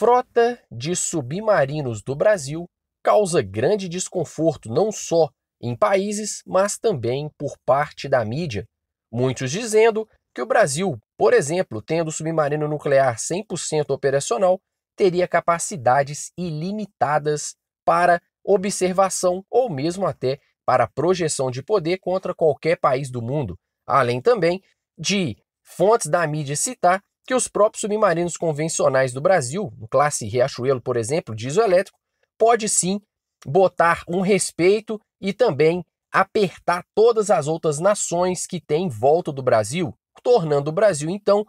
frota de submarinos do Brasil causa grande desconforto não só em países, mas também por parte da mídia. Muitos dizendo que o Brasil, por exemplo, tendo submarino nuclear 100% operacional, teria capacidades ilimitadas para observação ou mesmo até para projeção de poder contra qualquer país do mundo. Além também de fontes da mídia citar que os próprios submarinos convencionais do Brasil, classe Riachuelo, por exemplo, diesel elétrico, pode sim botar um respeito e também apertar todas as outras nações que têm em volta do Brasil, tornando o Brasil, então,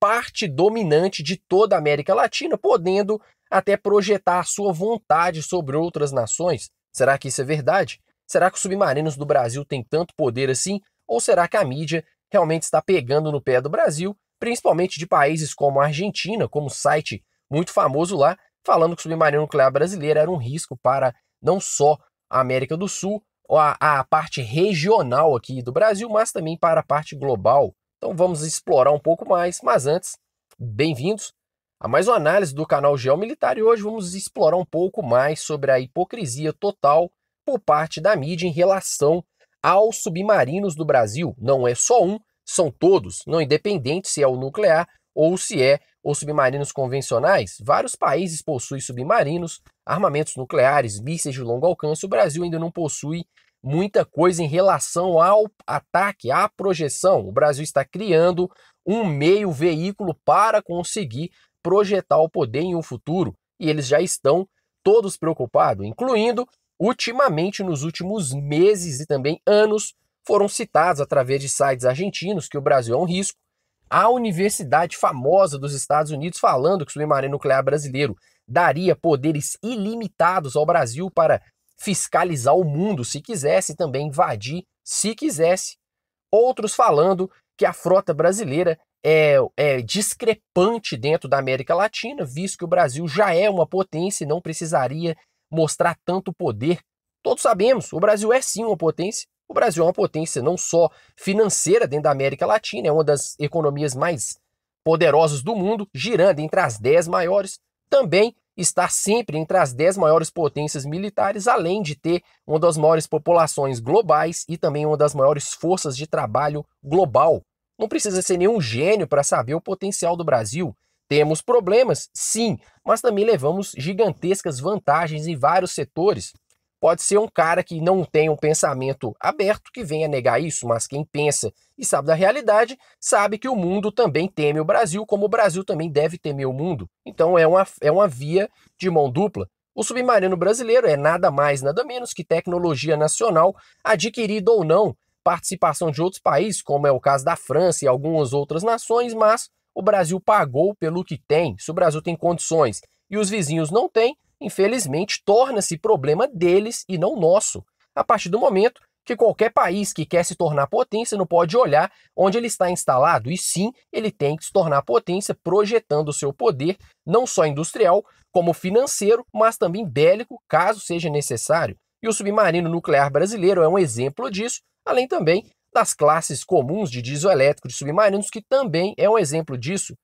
parte dominante de toda a América Latina, podendo até projetar sua vontade sobre outras nações. Será que isso é verdade? Será que os submarinos do Brasil têm tanto poder assim? Ou será que a mídia realmente está pegando no pé do Brasil principalmente de países como a Argentina, como site muito famoso lá, falando que o submarino nuclear brasileiro era um risco para não só a América do Sul, a, a parte regional aqui do Brasil, mas também para a parte global. Então vamos explorar um pouco mais, mas antes, bem-vindos a mais uma análise do canal Geomilitar e hoje vamos explorar um pouco mais sobre a hipocrisia total por parte da mídia em relação aos submarinos do Brasil. Não é só um, são todos, não independente se é o nuclear ou se é os submarinos convencionais. Vários países possuem submarinos, armamentos nucleares, mísseis de longo alcance. O Brasil ainda não possui muita coisa em relação ao ataque, à projeção. O Brasil está criando um meio veículo para conseguir projetar o poder em um futuro, e eles já estão todos preocupados, incluindo ultimamente nos últimos meses e também anos foram citados através de sites argentinos que o Brasil é um risco, a universidade famosa dos Estados Unidos falando que o submarino nuclear brasileiro daria poderes ilimitados ao Brasil para fiscalizar o mundo se quisesse, também invadir se quisesse. Outros falando que a frota brasileira é, é, discrepante dentro da América Latina, visto que o Brasil já é uma potência e não precisaria mostrar tanto poder. Todos sabemos, o Brasil é sim uma potência, o Brasil é uma potência não só financeira dentro da América Latina, é uma das economias mais poderosas do mundo, girando entre as 10 maiores, também está sempre entre as 10 maiores potências militares, além de ter uma das maiores populações globais e também uma das maiores forças de trabalho global. Não precisa ser nenhum gênio para saber o potencial do Brasil. Temos problemas, sim, mas também levamos gigantescas vantagens em vários setores. Pode ser um cara que não tem um pensamento aberto que venha negar isso, mas quem pensa e sabe da realidade sabe que o mundo também teme o Brasil, como o Brasil também deve temer o mundo. Então é uma, é uma via de mão dupla. O submarino brasileiro é nada mais, nada menos que tecnologia nacional, adquirida ou não, participação de outros países, como é o caso da França e algumas outras nações, mas o Brasil pagou pelo que tem. Se o Brasil tem condições e os vizinhos não têm, infelizmente, torna-se problema deles e não nosso, a partir do momento que qualquer país que quer se tornar potência não pode olhar onde ele está instalado, e sim, ele tem que se tornar potência projetando o seu poder, não só industrial, como financeiro, mas também bélico, caso seja necessário. E o submarino nuclear brasileiro é um exemplo disso, além também das classes comuns de diesel elétrico de submarinos, que também é um exemplo disso.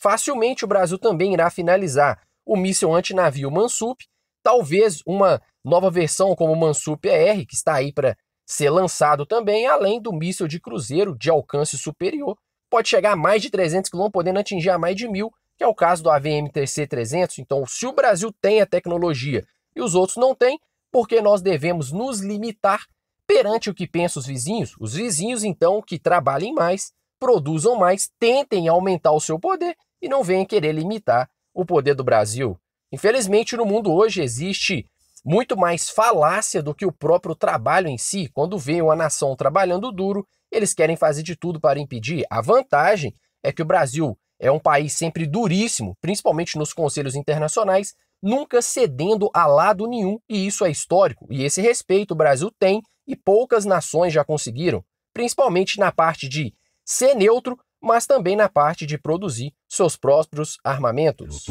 Facilmente o Brasil também irá finalizar o míssil antinavio Mansup, talvez uma nova versão como o Mansup ER, que está aí para ser lançado também, além do míssil de cruzeiro de alcance superior, pode chegar a mais de 300 km, podendo atingir a mais de 1.000, que é o caso do AVM-TC300. Então, se o Brasil tem a tecnologia e os outros não têm, porque nós devemos nos limitar perante o que pensam os vizinhos? Os vizinhos, então, que trabalhem mais, produzam mais, tentem aumentar o seu poder e não venham querer limitar o poder do Brasil. Infelizmente, no mundo hoje existe muito mais falácia do que o próprio trabalho em si. Quando vem uma nação trabalhando duro, eles querem fazer de tudo para impedir. A vantagem é que o Brasil é um país sempre duríssimo, principalmente nos conselhos internacionais, nunca cedendo a lado nenhum, e isso é histórico. E esse respeito o Brasil tem e poucas nações já conseguiram, principalmente na parte de ser neutro, mas também na parte de produzir seus próprios armamentos.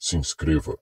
Se inscreva.